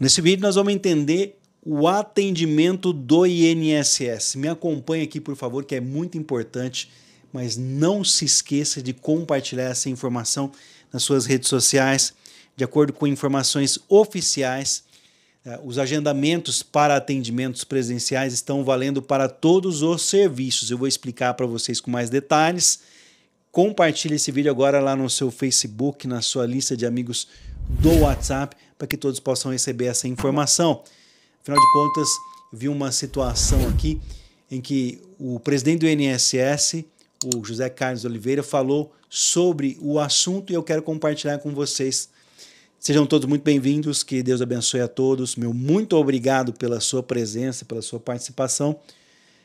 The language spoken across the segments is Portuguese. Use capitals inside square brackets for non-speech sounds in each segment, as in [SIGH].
Nesse vídeo nós vamos entender o atendimento do INSS. Me acompanhe aqui, por favor, que é muito importante, mas não se esqueça de compartilhar essa informação nas suas redes sociais, de acordo com informações oficiais. Eh, os agendamentos para atendimentos presenciais estão valendo para todos os serviços. Eu vou explicar para vocês com mais detalhes. Compartilhe esse vídeo agora lá no seu Facebook, na sua lista de amigos do WhatsApp para que todos possam receber essa informação. Afinal de contas, vi uma situação aqui em que o presidente do INSS, o José Carlos Oliveira, falou sobre o assunto e eu quero compartilhar com vocês. Sejam todos muito bem-vindos, que Deus abençoe a todos. Meu muito obrigado pela sua presença, pela sua participação.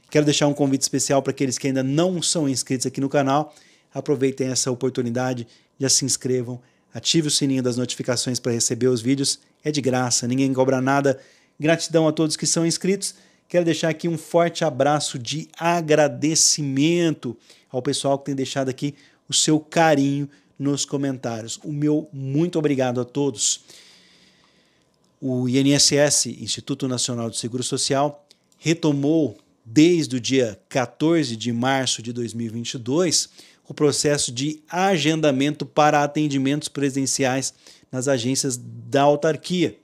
Quero deixar um convite especial para aqueles que ainda não são inscritos aqui no canal. Aproveitem essa oportunidade, já se inscrevam, Ative o sininho das notificações para receber os vídeos. É de graça, ninguém cobra nada. Gratidão a todos que são inscritos. Quero deixar aqui um forte abraço de agradecimento ao pessoal que tem deixado aqui o seu carinho nos comentários. O meu muito obrigado a todos. O INSS, Instituto Nacional do Seguro Social, retomou desde o dia 14 de março de 2022 o processo de agendamento para atendimentos presenciais nas agências da autarquia.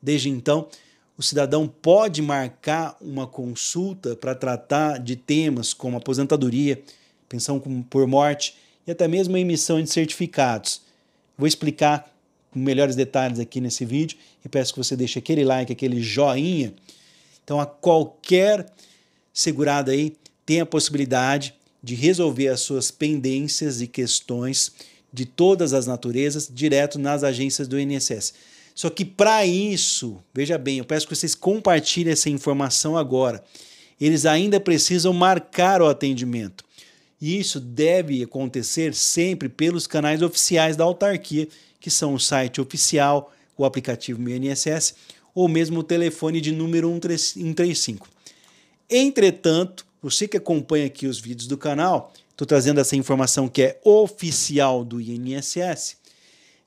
Desde então, o cidadão pode marcar uma consulta para tratar de temas como aposentadoria, pensão por morte e até mesmo a emissão de certificados. Vou explicar com melhores detalhes aqui nesse vídeo e peço que você deixe aquele like, aquele joinha. Então, a qualquer segurado aí tem a possibilidade de resolver as suas pendências e questões de todas as naturezas direto nas agências do INSS. Só que para isso, veja bem, eu peço que vocês compartilhem essa informação agora. Eles ainda precisam marcar o atendimento. E isso deve acontecer sempre pelos canais oficiais da autarquia, que são o site oficial, o aplicativo Meu INSS ou mesmo o telefone de número 135. Entretanto, você que acompanha aqui os vídeos do canal, estou trazendo essa informação que é oficial do INSS.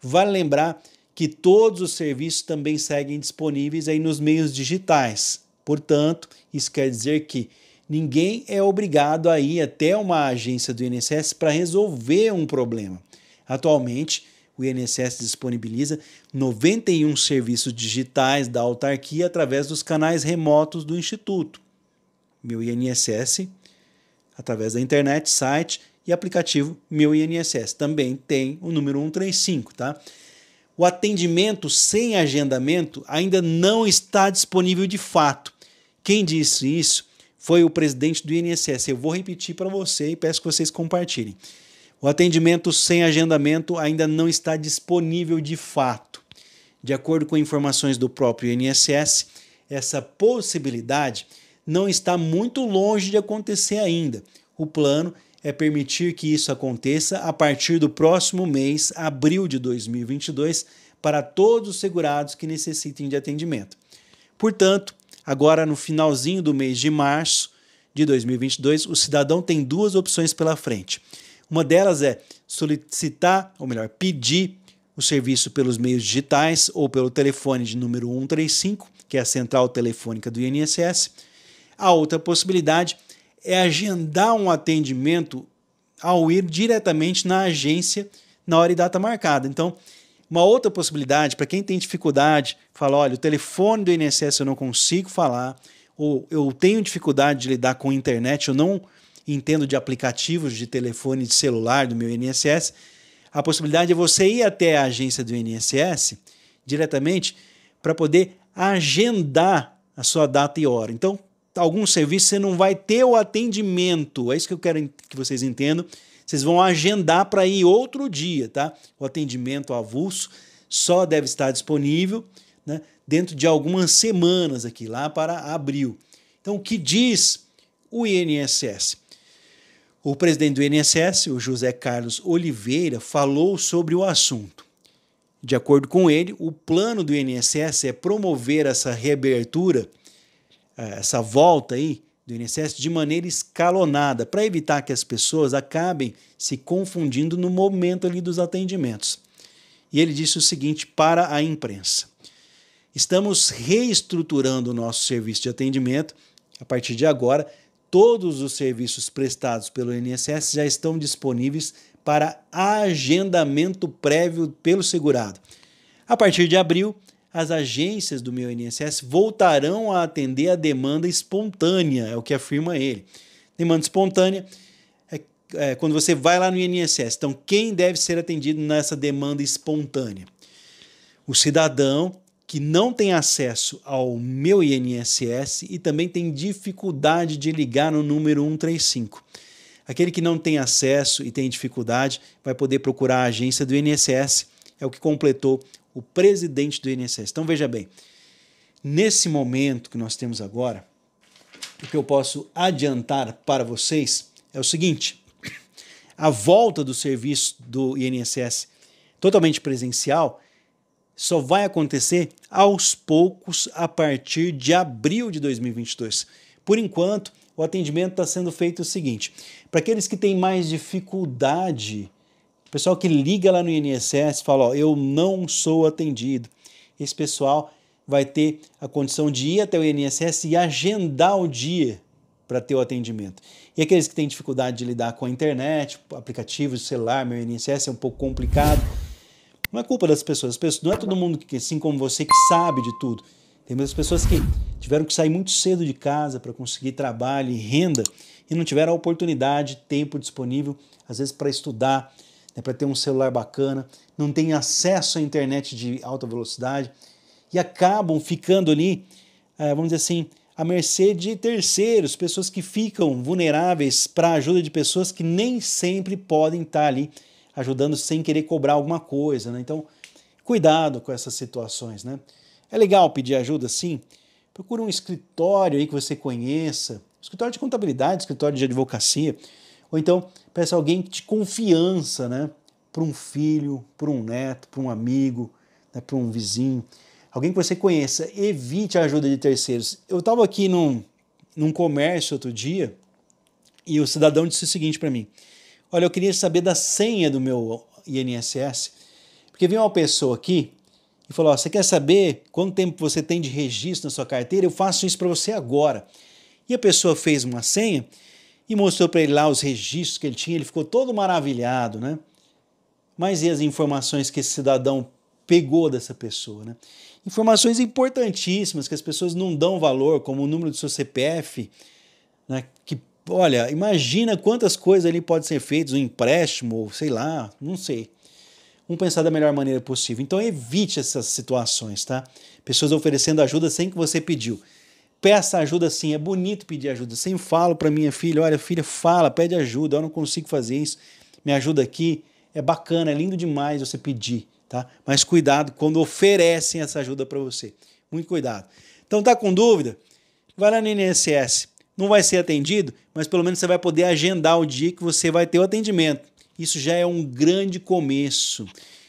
Vale lembrar que todos os serviços também seguem disponíveis aí nos meios digitais. Portanto, isso quer dizer que ninguém é obrigado a ir até uma agência do INSS para resolver um problema. Atualmente, o INSS disponibiliza 91 serviços digitais da autarquia através dos canais remotos do Instituto. Meu INSS, através da internet, site e aplicativo Meu INSS. Também tem o número 135, tá? O atendimento sem agendamento ainda não está disponível de fato. Quem disse isso foi o presidente do INSS. Eu vou repetir para você e peço que vocês compartilhem. O atendimento sem agendamento ainda não está disponível de fato. De acordo com informações do próprio INSS, essa possibilidade não está muito longe de acontecer ainda. O plano é permitir que isso aconteça a partir do próximo mês, abril de 2022, para todos os segurados que necessitem de atendimento. Portanto, agora no finalzinho do mês de março de 2022, o cidadão tem duas opções pela frente. Uma delas é solicitar, ou melhor, pedir o serviço pelos meios digitais ou pelo telefone de número 135, que é a central telefônica do INSS a outra possibilidade é agendar um atendimento ao ir diretamente na agência na hora e data marcada. Então, uma outra possibilidade, para quem tem dificuldade, fala: olha, o telefone do INSS eu não consigo falar, ou eu tenho dificuldade de lidar com a internet, eu não entendo de aplicativos de telefone de celular do meu INSS. A possibilidade é você ir até a agência do INSS diretamente para poder agendar a sua data e hora. Então, alguns serviços você não vai ter o atendimento. É isso que eu quero que vocês entendam. Vocês vão agendar para ir outro dia, tá? O atendimento avulso só deve estar disponível né, dentro de algumas semanas aqui, lá para abril. Então, o que diz o INSS? O presidente do INSS, o José Carlos Oliveira, falou sobre o assunto. De acordo com ele, o plano do INSS é promover essa reabertura eh, essa volta aí do INSS de maneira escalonada, para evitar que as pessoas acabem se confundindo no momento ali dos atendimentos. E ele disse o seguinte para a imprensa: Estamos reestruturando o nosso serviço de atendimento. A partir de agora, todos os serviços prestados pelo INSS já estão disponíveis para agendamento prévio pelo segurado. A partir de abril, as agências do meu INSS voltarão a atender a demanda espontânea, é o que afirma ele. Demanda espontânea é, é quando você vai lá no INSS. Então, quem deve ser atendido nessa demanda espontânea? O cidadão que não tem acesso ao meu INSS e também tem dificuldade de ligar no número 135. Aquele que não tem acesso e tem dificuldade vai poder procurar a agência do INSS, é o que completou o presidente do INSS. Então veja bem, nesse momento que nós temos agora, o que eu posso adiantar para vocês é o seguinte: a volta do serviço do INSS totalmente presencial só vai acontecer aos poucos a partir de abril de 2022. Por enquanto, o atendimento está sendo feito o seguinte: para aqueles que têm mais dificuldade o pessoal que liga lá no INSS fala, ó, eu não sou atendido. Esse pessoal vai ter a condição de ir até o INSS e agendar o dia para ter o atendimento. E aqueles que têm dificuldade de lidar com a internet, aplicativos, celular, meu INSS é um pouco complicado. Não é culpa das pessoas. pessoas não é todo mundo que, assim como você, que sabe de tudo. Tem muitas pessoas que tiveram que sair muito cedo de casa para conseguir trabalho e renda e não tiveram a oportunidade, tempo disponível, às vezes para estudar, né, para ter um celular bacana, não tem acesso à internet de alta velocidade e acabam ficando ali, eh, vamos dizer assim, à mercê de terceiros, pessoas que ficam vulneráveis para a ajuda de pessoas que nem sempre podem estar tá ali ajudando sem querer cobrar alguma coisa. Né? Então, cuidado com essas situações. Né? É legal pedir ajuda, sim. Procure um escritório aí que você conheça, escritório de contabilidade, escritório de advocacia, ou então Peça alguém de confiança, né? Para um filho, para um neto, para um amigo, né? para um vizinho. Alguém que você conheça. Evite a ajuda de terceiros. Eu estava aqui num, num comércio outro dia e o cidadão disse o seguinte para mim: Olha, eu queria saber da senha do meu INSS, porque veio uma pessoa aqui e falou: Você quer saber quanto tempo você tem de registro na sua carteira? Eu faço isso para você agora. E a pessoa fez uma senha e mostrou para ele lá os registros que ele tinha, ele ficou todo maravilhado, né? Mas e as informações que esse cidadão pegou dessa pessoa, né? Informações importantíssimas que as pessoas não dão valor, como o número do seu CPF, né? Que, olha, imagina quantas coisas ali podem ser feitas, um empréstimo, ou sei lá, não sei. Vamos pensar da melhor maneira possível. Então evite essas situações, tá? Pessoas oferecendo ajuda sem que você pediu. Peça ajuda sim, é bonito pedir ajuda. Sempre falo para minha filha: olha, filha, fala, pede ajuda, eu não consigo fazer isso, me ajuda aqui. É bacana, é lindo demais você pedir, tá? Mas cuidado quando oferecem essa ajuda para você. Muito cuidado. Então tá com dúvida? Vai lá no INSS. Não vai ser atendido, mas pelo menos você vai poder agendar o dia que você vai ter o atendimento. Isso já é um grande começo,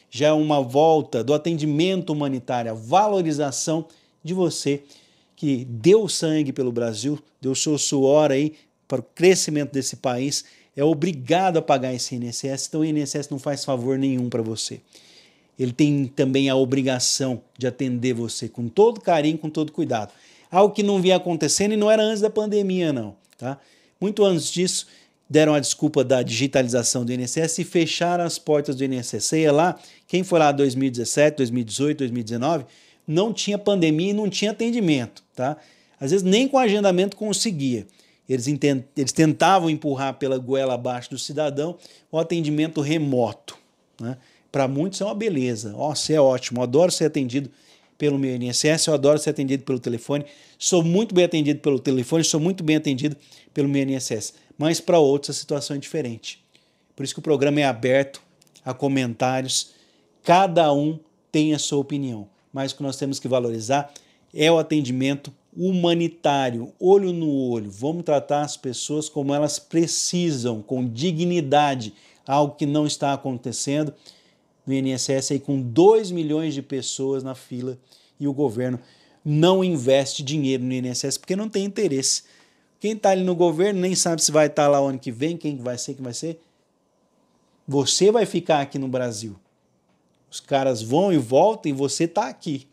já é uma volta do atendimento humanitário, a valorização de você que deu sangue pelo Brasil, deu seu suor aí para o crescimento desse país, é obrigado a pagar esse INSS, então o INSS não faz favor nenhum para você. Ele tem também a obrigação de atender você com todo carinho, com todo cuidado. Algo que não vinha acontecendo e não era antes da pandemia, não. Tá? Muito antes disso, deram a desculpa da digitalização do INSS e fecharam as portas do INSS. ia lá, quem foi lá em 2017, 2018, 2019 não tinha pandemia e não tinha atendimento, tá? Às vezes nem com agendamento conseguia. Eles, eles tentavam empurrar pela goela abaixo do cidadão o atendimento remoto. Né? Para muitos é uma beleza. Ó, oh, você é ótimo, eu adoro ser atendido pelo meu INSS, eu adoro ser atendido pelo telefone, sou muito bem atendido pelo telefone, sou muito bem atendido pelo meu INSS. Mas para outros a situação é diferente. Por isso que o programa é aberto a comentários, cada um tem a sua opinião mas o que nós temos que valorizar é o atendimento humanitário, olho no olho. Vamos tratar as pessoas como elas precisam, com dignidade, algo que não está acontecendo no INSS aí com 2 milhões de pessoas na fila e o governo não investe dinheiro no INSS porque não tem interesse. Quem está ali no governo nem sabe se vai estar tá lá o ano que vem, quem vai ser, quem vai ser. Você vai ficar aqui no Brasil. Os caras vão e voltam e você está aqui.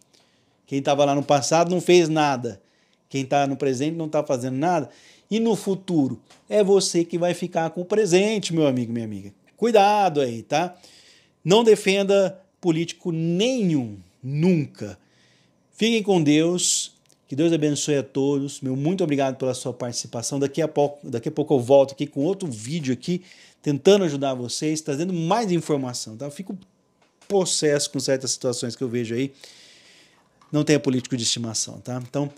Quem estava lá no passado não fez nada. Quem está no presente não está fazendo nada. E no futuro é você que vai ficar com o presente, meu amigo, minha amiga. Cuidado aí, tá? Não defenda político nenhum, nunca. Fiquem com Deus. Que Deus abençoe a todos. Meu muito obrigado pela sua participação. Daqui a pouco, daqui a pouco eu volto aqui com outro vídeo aqui tentando ajudar vocês, trazendo mais informação, tá? fico possesso com certas situações que eu vejo aí. Não tenha político de estimação, tá? Então,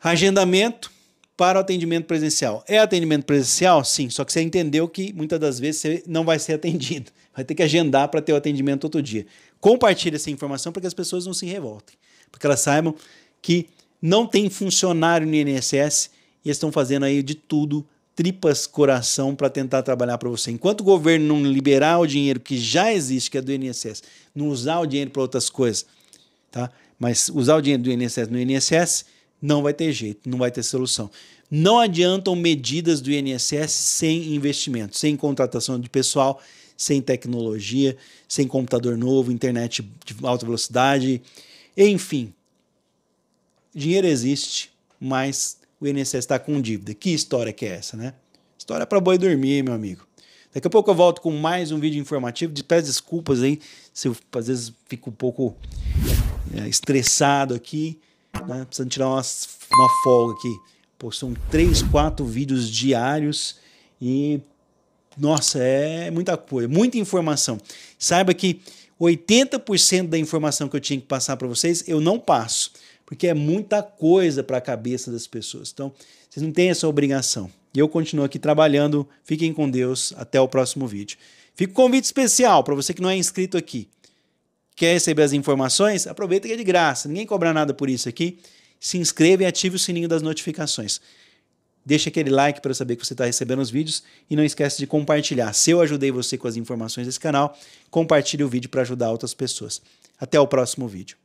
agendamento para o atendimento presencial. É atendimento presencial? Sim, só que você entendeu que muitas das vezes você não vai ser [LAUGHS] atendido. Vai ter que agendar para ter o atendimento outro dia. Compartilhe essa informação para que as pessoas não se revoltem, para que elas saibam que não tem funcionário no INSS e estão fazendo aí de tudo tripas, coração para tentar trabalhar para você. Enquanto o governo não liberar o dinheiro que já existe, que é do INSS, não usar o dinheiro para outras coisas, tá? Mas usar o dinheiro do INSS no INSS não vai ter jeito, não vai ter solução. Não adiantam medidas do INSS sem investimento, sem contratação de pessoal, sem tecnologia, sem computador novo, internet de alta velocidade, enfim. Dinheiro existe, mas o INSS está com dívida. Que história que é essa, né? História para boi dormir, meu amigo. Daqui a pouco eu volto com mais um vídeo informativo. De peço desculpas aí se eu às vezes fico um pouco é, estressado aqui, né? precisando tirar uma, uma folga aqui. Pô, são três, quatro vídeos diários e nossa, é muita coisa, muita informação. Saiba que 80% da informação que eu tinha que passar para vocês eu não passo porque é muita coisa para a cabeça das pessoas. Então, vocês não têm essa obrigação. E eu continuo aqui trabalhando. Fiquem com Deus. Até o próximo vídeo. Fica um convite especial para você que não é inscrito aqui. Quer receber as informações? Aproveita que é de graça. Ninguém cobra nada por isso aqui. Se inscreva e ative o sininho das notificações. Deixa aquele like para eu saber que você está recebendo os vídeos e não esquece de compartilhar. Se eu ajudei você com as informações desse canal, compartilhe o vídeo para ajudar outras pessoas. Até o próximo vídeo.